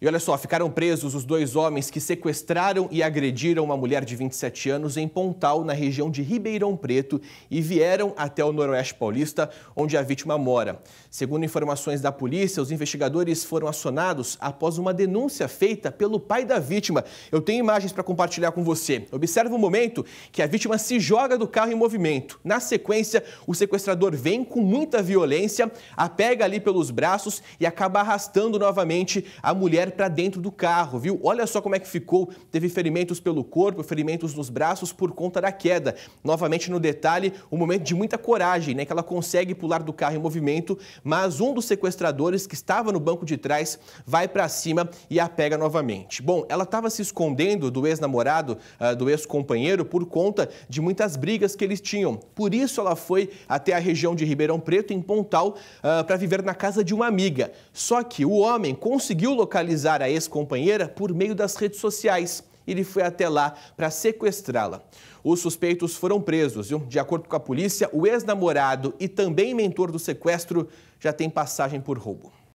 E olha só, ficaram presos os dois homens que sequestraram e agrediram uma mulher de 27 anos em Pontal, na região de Ribeirão Preto, e vieram até o Noroeste Paulista, onde a vítima mora. Segundo informações da polícia, os investigadores foram acionados após uma denúncia feita pelo pai da vítima. Eu tenho imagens para compartilhar com você. Observa o momento que a vítima se joga do carro em movimento. Na sequência, o sequestrador vem com muita violência, a pega ali pelos braços e acaba arrastando novamente a mulher mulher para dentro do carro, viu? Olha só como é que ficou. Teve ferimentos pelo corpo, ferimentos nos braços por conta da queda. Novamente no detalhe, um momento de muita coragem, né? Que ela consegue pular do carro em movimento, mas um dos sequestradores que estava no banco de trás vai para cima e a pega novamente. Bom, ela estava se escondendo do ex-namorado, ah, do ex-companheiro, por conta de muitas brigas que eles tinham. Por isso ela foi até a região de Ribeirão Preto, em Pontal, ah, para viver na casa de uma amiga. Só que o homem conseguiu localizar localizar a ex-companheira por meio das redes sociais. Ele foi até lá para sequestrá-la. Os suspeitos foram presos. Viu? De acordo com a polícia, o ex-namorado e também mentor do sequestro já tem passagem por roubo.